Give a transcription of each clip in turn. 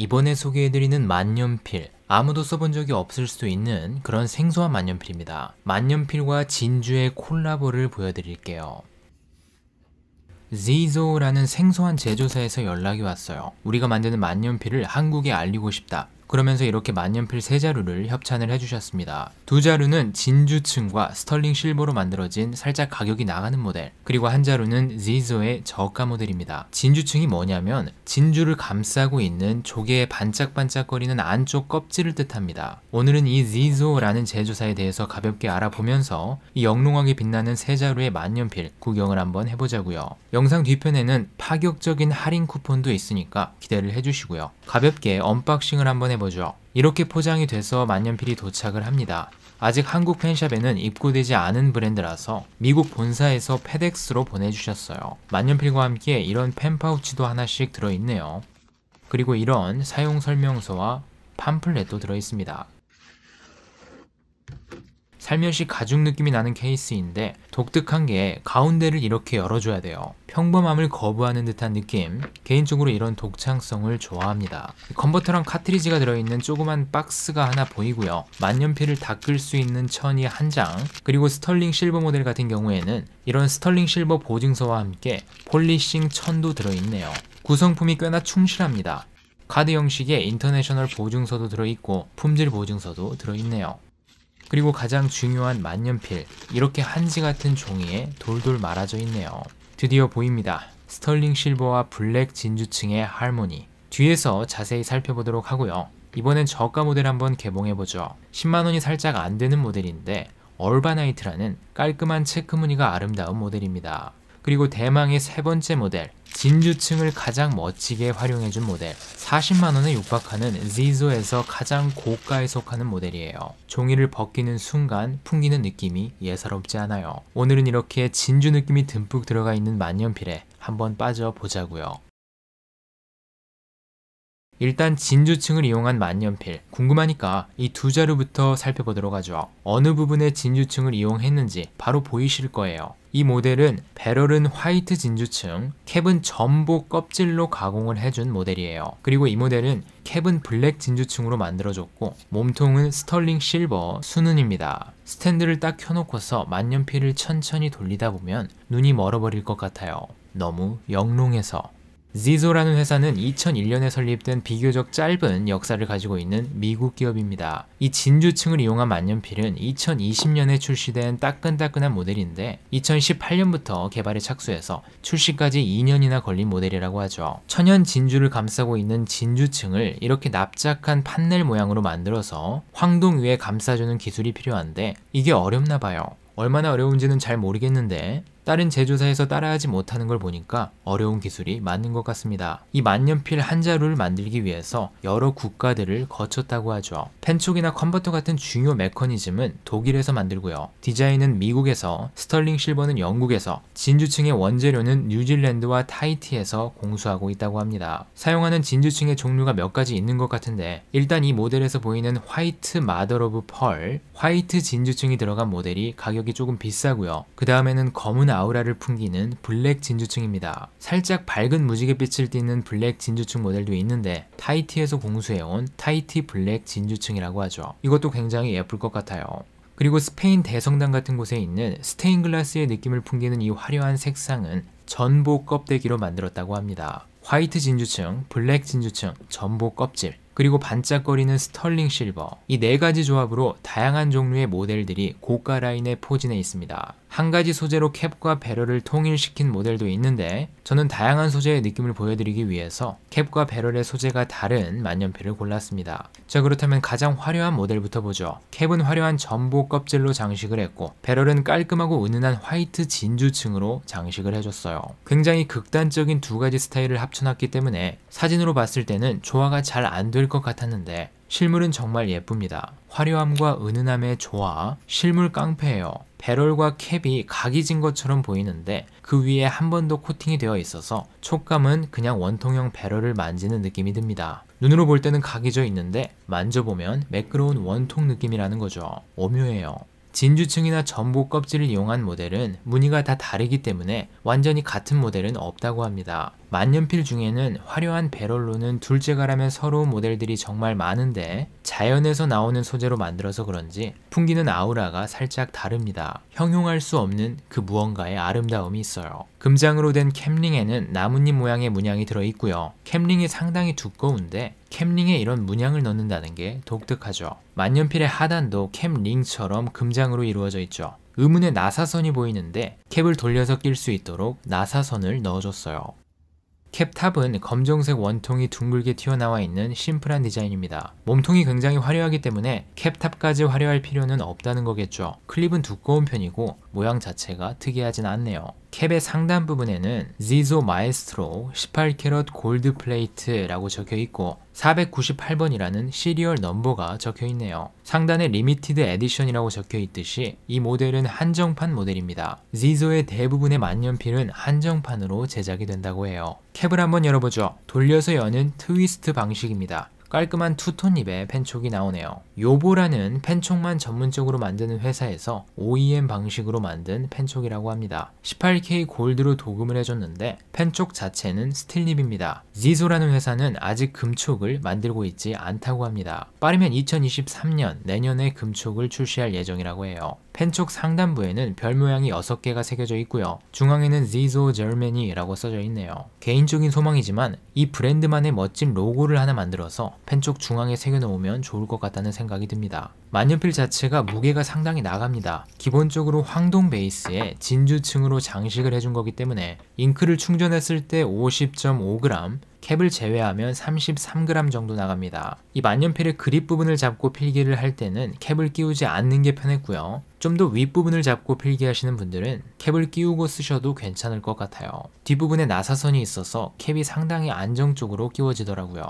이번에 소개해드리는 만년필 아무도 써본 적이 없을 수도 있는 그런 생소한 만년필입니다. 만년필과 진주의 콜라보를 보여드릴게요. Zizo라는 생소한 제조사에서 연락이 왔어요. 우리가 만드는 만년필을 한국에 알리고 싶다. 그러면서 이렇게 만년필 세 자루를 협찬을 해주셨습니다. 두 자루는 진주층과 스털링 실버로 만들어진 살짝 가격이 나가는 모델, 그리고 한 자루는 지소의 저가 모델입니다. 진주층이 뭐냐면 진주를 감싸고 있는 조개의 반짝반짝거리는 안쪽 껍질을 뜻합니다. 오늘은 이 지소라는 제조사에 대해서 가볍게 알아보면서 이 영롱하게 빛나는 세 자루의 만년필 구경을 한번 해보자고요. 영상 뒤편에는 파격적인 할인 쿠폰도 있으니까 기대를 해주시고요. 가볍게 언박싱을 한번 해보겠습니 해보죠 이렇게 포장이 돼서 만년필이 도착을 합니다. 아직 한국 펜샵에는 입고되지 않은 브랜드라서 미국 본사에서 페덱스로 보내주셨어요. 만년필과 함께 이런 펜 파우치도 하나씩 들어있네요. 그리고 이런 사용 설명서와 팜플렛도 들어있습니다. 살며시 가죽 느낌이 나는 케이스인데 독특한 게 가운데를 이렇게 열어줘야 돼요. 평범함을 거부하는 듯한 느낌 개인적으로 이런 독창성을 좋아합니다. 컨버터랑 카트리지가 들어있는 조그만 박스가 하나 보이고요. 만년필을 닦을 수 있는 천이 한 장 그리고 스털링 실버 모델 같은 경우에는 이런 스털링 실버 보증서와 함께 폴리싱 천도 들어있네요. 구성품이 꽤나 충실합니다. 카드 형식의 인터내셔널 보증서도 들어있고 품질 보증서도 들어있네요. 그리고 가장 중요한 만년필, 이렇게 한지 같은 종이에 돌돌 말아져 있네요. 드디어 보입니다. 스털링 실버와 블랙 진주층의 할머니 뒤에서 자세히 살펴보도록 하고요. 이번엔 저가 모델 한번 개봉해보죠. 10만원이 살짝 안되는 모델인데 얼바나이트라는 깔끔한 체크 무늬가 아름다운 모델입니다. 그리고 대망의 세 번째 모델 진주층을 가장 멋지게 활용해준 모델 40만원에 육박하는 Zizo에서 가장 고가에 속하는 모델이에요 종이를 벗기는 순간 풍기는 느낌이 예사롭지 않아요 오늘은 이렇게 진주 느낌이 듬뿍 들어가 있는 만년필에 한번 빠져보자고요 일단 진주층을 이용한 만년필 궁금하니까 이 두 자루부터 살펴보도록 하죠. 어느 부분에 진주층을 이용했는지 바로 보이실 거예요. 이 모델은 배럴은 화이트 진주층, 캡은 전복 껍질로 가공을 해준 모델이에요. 그리고 이 모델은 캡은 블랙 진주층으로 만들어졌고 몸통은 스털링 실버 수눈입니다. 스탠드를 딱 켜놓고서 만년필을 천천히 돌리다 보면 눈이 멀어버릴 것 같아요. 너무 영롱해서 지소라는 회사는 2001년에 설립된 비교적 짧은 역사를 가지고 있는 미국 기업입니다. 이 진주층을 이용한 만년필은 2020년에 출시된 따끈따끈한 모델인데 2018년부터 개발에 착수해서 출시까지 2년이나 걸린 모델이라고 하죠. 천연 진주를 감싸고 있는 진주층을 이렇게 납작한 판넬 모양으로 만들어서 황동 위에 감싸주는 기술이 필요한데 이게 어렵나 봐요. 얼마나 어려운지는 잘 모르겠는데 다른 제조사에서 따라하지 못하는 걸 보니까 어려운 기술이 맞는 것 같습니다. 이 만년필 한 자루를 만들기 위해서 여러 국가들을 거쳤다고 하죠. 펜촉이나 컨버터 같은 중요 메커니즘은 독일에서 만들고요. 디자인은 미국에서, 스털링 실버는 영국에서, 진주층의 원재료는 뉴질랜드와 타이티에서 공수하고 있다고 합니다. 사용하는 진주층의 종류가 몇 가지 있는 것 같은데 일단 이 모델에서 보이는 화이트 마더 오브 펄, 화이트 진주층이 들어간 모델이 가격이 조금 비싸고요. 그 다음에는 검은 아 아우라를 풍기는 블랙 진주층입니다 살짝 밝은 무지개빛을 띠는 블랙 진주층 모델도 있는데 타이티에서 공수해온 타이티 블랙 진주층이라고 하죠. 이것도 굉장히 예쁠 것 같아요. 그리고 스페인 대성당 같은 곳에 있는 스테인글라스의 느낌을 풍기는 이 화려한 색상은 전보 껍데기로 만들었다고 합니다. 화이트 진주층, 블랙 진주층, 전보 껍질, 그리고 반짝거리는 스털링 실버. 이 네 가지 조합으로 다양한 종류의 모델들이 고가 라인에 포진해 있습니다. 한 가지 소재로 캡과 배럴을 통일시킨 모델도 있는데 저는 다양한 소재의 느낌을 보여드리기 위해서 캡과 배럴의 소재가 다른 만년필을 골랐습니다. 자 그렇다면 가장 화려한 모델부터 보죠. 캡은 화려한 전보 껍질로 장식을 했고 배럴은 깔끔하고 은은한 화이트 진주층으로 장식을 해줬어요. 굉장히 극단적인 두 가지 스타일을 합쳐놨기 때문에 사진으로 봤을 때는 조화가 잘 안 될 것 같았는데 실물은 정말 예쁩니다. 화려함과 은은함의 조화, 실물 깡패예요. 배럴과 캡이 각이 진 것처럼 보이는데 그 위에 한 번 더 코팅이 되어 있어서 촉감은 그냥 원통형 배럴을 만지는 느낌이 듭니다. 눈으로 볼 때는 각이 져 있는데 만져보면 매끄러운 원통 느낌이라는 거죠. 오묘해요. 진주층이나 전복 껍질을 이용한 모델은 무늬가 다 다르기 때문에 완전히 같은 모델은 없다고 합니다. 만년필 중에는 화려한 배럴로는 둘째가라면 서러운 모델들이 정말 많은데 자연에서 나오는 소재로 만들어서 그런지 풍기는 아우라가 살짝 다릅니다. 형용할 수 없는 그 무언가의 아름다움이 있어요. 금장으로 된 캠링에는 나뭇잎 모양의 문양이 들어있고요. 캠링이 상당히 두꺼운데 캠링에 이런 문양을 넣는다는 게 독특하죠. 만년필의 하단도 캠링처럼 금장으로 이루어져 있죠. 의문의 나사선이 보이는데 캡을 돌려서 낄 수 있도록 나사선을 넣어줬어요. 캡탑은 검정색 원통이 둥글게 튀어나와 있는 심플한 디자인입니다. 몸통이 굉장히 화려하기 때문에 캡탑까지 화려할 필요는 없다는 거겠죠. 클립은 두꺼운 편이고 모양 자체가 특이하진 않네요. 캡의 상단 부분에는 Zizo Maestro 18캐럿 골드 플레이트라고 적혀 있고 498번이라는 시리얼 넘버가 적혀 있네요. 상단에 리미티드 에디션이라고 적혀 있듯이 이 모델은 한정판 모델입니다. Zizo의 대부분의 만년필은 한정판으로 제작이 된다고 해요. 캡을 한번 열어보죠. 돌려서 여는 트위스트 방식입니다. 깔끔한 투톤 립에 펜촉이 나오네요. 요보라는 펜촉만 전문적으로 만드는 회사에서 OEM 방식으로 만든 펜촉이라고 합니다. 18K 골드로 도금을 해줬는데 펜촉 자체는 스틸립입니다. 지소라는 회사는 아직 금촉을 만들고 있지 않다고 합니다. 빠르면 2023년 내년에 금촉을 출시할 예정이라고 해요. 펜촉 상단부에는 별 모양이 6개가 새겨져 있고요. 중앙에는 Zizo Germany라고 써져 있네요. 개인적인 소망이지만 이 브랜드만의 멋진 로고를 하나 만들어서 펜촉 중앙에 새겨놓으면 좋을 것 같다는 생각이 듭니다. 만년필 자체가 무게가 상당히 나갑니다. 기본적으로 황동 베이스에 진주층으로 장식을 해준 거기 때문에 잉크를 충전했을 때 50.5g, 캡을 제외하면 33g 정도 나갑니다. 이 만년필의 그립 부분을 잡고 필기를 할 때는 캡을 끼우지 않는 게 편했고요. 좀 더 윗부분을 잡고 필기하시는 분들은 캡을 끼우고 쓰셔도 괜찮을 것 같아요. 뒷부분에 나사선이 있어서 캡이 상당히 안정적으로 끼워지더라고요.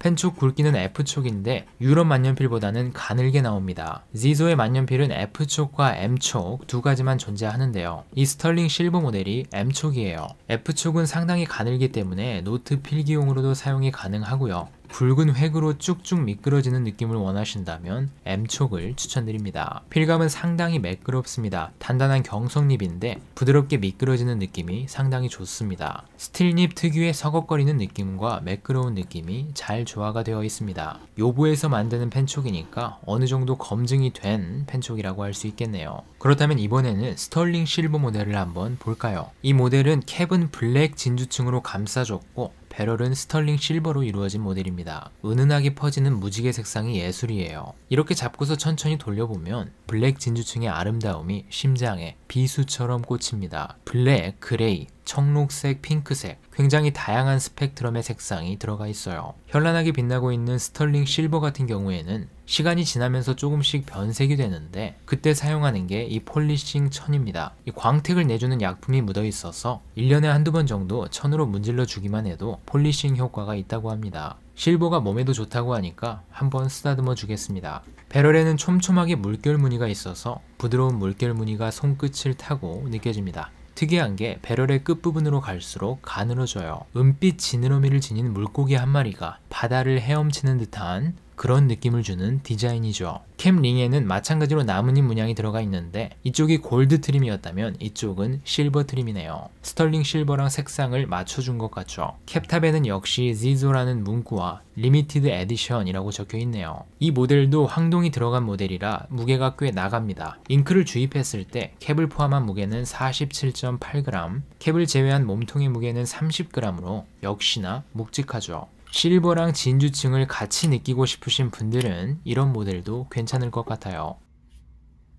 펜촉 굵기는 F촉인데 유럽 만년필보다는 가늘게 나옵니다. 지소의 만년필은 F촉과 M촉 두 가지만 존재하는데요. 이 스털링 실버 모델이 M촉이에요. F촉은 상당히 가늘기 때문에 노트 필기용으로도 사용이 가능하고요. 붉은 획으로 쭉쭉 미끄러지는 느낌을 원하신다면 M촉을 추천드립니다. 필감은 상당히 매끄럽습니다. 단단한 경성립인데 부드럽게 미끄러지는 느낌이 상당히 좋습니다. 스틸립 특유의 서걱거리는 느낌과 매끄러운 느낌이 잘 조화가 되어 있습니다. 요부에서 만드는 펜촉이니까 어느 정도 검증이 된 펜촉이라고 할 수 있겠네요. 그렇다면 이번에는 스털링 실버 모델을 한번 볼까요? 이 모델은 캡은 블랙 진주층으로 감싸줬고 배럴은 스털링 실버로 이루어진 모델입니다. 은은하게 퍼지는 무지개 색상이 예술이에요. 이렇게 잡고서 천천히 돌려보면 블랙 진주층의 아름다움이 심장에 비수처럼 꽂힙니다. 블랙, 그레이, 청록색, 핑크색, 굉장히 다양한 스펙트럼의 색상이 들어가 있어요. 현란하게 빛나고 있는 스털링 실버 같은 경우에는 시간이 지나면서 조금씩 변색이 되는데 그때 사용하는 게 이 폴리싱 천입니다. 이 광택을 내주는 약품이 묻어 있어서 1년에 한두 번 정도 천으로 문질러 주기만 해도 폴리싱 효과가 있다고 합니다. 실버가 몸에도 좋다고 하니까 한번 쓰다듬어 주겠습니다. 배럴에는 촘촘하게 물결 무늬가 있어서 부드러운 물결 무늬가 손끝을 타고 느껴집니다. 특이한 게 배럴의 끝부분으로 갈수록 가늘어져요. 은빛 지느러미를 지닌 물고기 한 마리가 바다를 헤엄치는 듯한 그런 느낌을 주는 디자인이죠. 캠 링에는 마찬가지로 나뭇잎 문양이 들어가 있는데 이쪽이 골드 트림이었다면 이쪽은 실버 트림이네요. 스털링 실버랑 색상을 맞춰준 것 같죠. 캡탑에는 역시 Zizo라는 문구와 리미티드 에디션이라고 적혀 있네요. 이 모델도 황동이 들어간 모델이라 무게가 꽤 나갑니다. 잉크를 주입했을 때 캡을 포함한 무게는 47.8g, 캡을 제외한 몸통의 무게는 30g으로 역시나 묵직하죠. 실버랑 진주층을 같이 느끼고 싶으신 분들은 이런 모델도 괜찮을 것 같아요.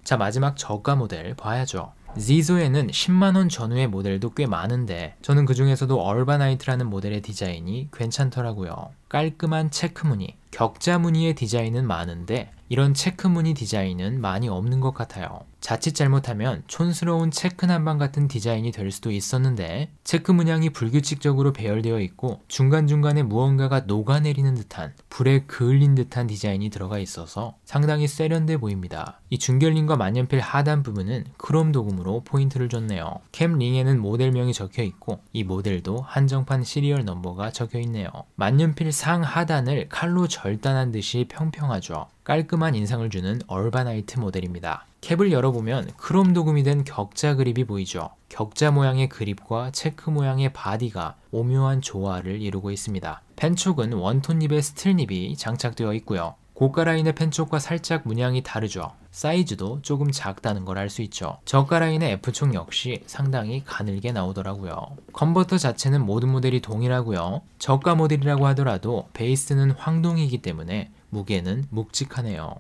자 마지막 저가 모델 봐야죠. 지소에는 10만원 전후의 모델도 꽤 많은데 저는 그 중에서도 얼바나이트라는 모델의 디자인이 괜찮더라고요. 깔끔한 체크 무늬, 격자 무늬의 디자인은 많은데 이런 체크 무늬 디자인은 많이 없는 것 같아요. 자칫 잘못하면 촌스러운 체크 난방 같은 디자인이 될 수도 있었는데 체크 문양이 불규칙적으로 배열되어 있고 중간중간에 무언가가 녹아내리는 듯한 불에 그을린 듯한 디자인이 들어가 있어서 상당히 세련돼 보입니다. 이 중결링과 만년필 하단 부분은 크롬 도금으로 포인트를 줬네요. 캠 링에는 모델명이 적혀 있고 이 모델도 한정판 시리얼 넘버가 적혀 있네요. 만년필 상 하단을 칼로 절단한 듯이 평평하죠. 깔끔한 인상을 주는 얼바나이트 모델입니다. 캡을 열어보면 크롬 도금이 된 격자 그립이 보이죠. 격자 모양의 그립과 체크 모양의 바디가 오묘한 조화를 이루고 있습니다. 펜촉은 원톤 립의 스틸 립이 장착되어 있고요. 고가 라인의 펜촉과 살짝 문양이 다르죠. 사이즈도 조금 작다는 걸 알 수 있죠. 저가 라인의 F촉 역시 상당히 가늘게 나오더라고요. 컨버터 자체는 모든 모델이 동일하고요. 저가 모델이라고 하더라도 베이스는 황동이기 때문에 무게는 묵직하네요.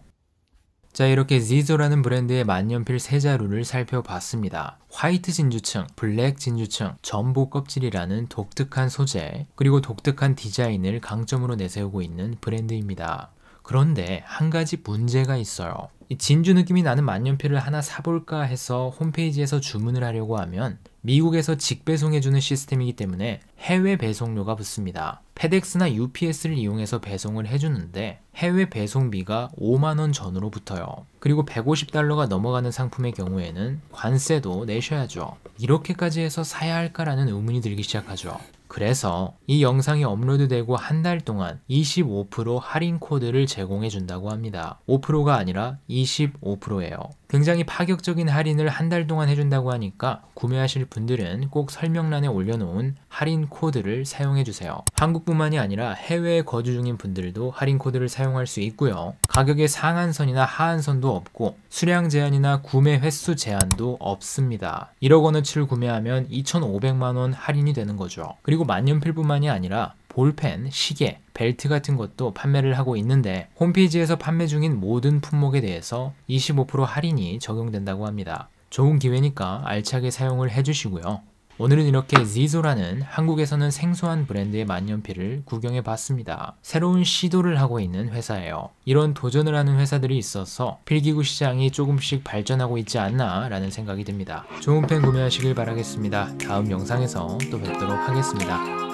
자 이렇게 z z o 라는 브랜드의 만년필 세 자루를 살펴봤습니다. 화이트 진주층, 블랙 진주층, 전복 껍질이라는 독특한 소재, 그리고 독특한 디자인을 강점으로 내세우고 있는 브랜드입니다. 그런데 한 가지 문제가 있어요. 진주 느낌이 나는 만년필을 하나 사볼까 해서 홈페이지에서 주문을 하려고 하면 미국에서 직배송해주는 시스템이기 때문에 해외 배송료가 붙습니다. 페덱스나 UPS를 이용해서 배송을 해주는데 해외 배송비가 5만원 전으로 붙어요. 그리고 150달러가 넘어가는 상품의 경우에는 관세도 내셔야죠. 이렇게까지 해서 사야 할까라는 의문이 들기 시작하죠. 그래서 이 영상이 업로드되고 한 달 동안 25% 할인 코드를 제공해 준다고 합니다. 5%가 아니라 25%예요. 굉장히 파격적인 할인을 한 달 동안 해준다고 하니까 구매하실 분들은 꼭 설명란에 올려놓은 할인 코드를 사용해 주세요. 한국뿐만이 아니라 해외에 거주 중인 분들도 할인 코드를 사용할 수 있고요. 가격의 상한선이나 하한선도 없고 수량 제한이나 구매 횟수 제한도 없습니다. 1억 원어치를 구매하면 2,500만 원 할인이 되는 거죠. 그리고 그리고 만년필뿐만이 아니라 볼펜, 시계, 벨트 같은 것도 판매를 하고 있는데 홈페이지에서 판매 중인 모든 품목에 대해서 25% 할인이 적용된다고 합니다. 좋은 기회니까 알차게 사용을 해주시고요. 오늘은 이렇게 지소라는 한국에서는 생소한 브랜드의 만년필을 구경해 봤습니다. 새로운 시도를 하고 있는 회사예요. 이런 도전을 하는 회사들이 있어서 필기구 시장이 조금씩 발전하고 있지 않나 라는 생각이 듭니다. 좋은 펜 구매하시길 바라겠습니다. 다음 영상에서 또 뵙도록 하겠습니다.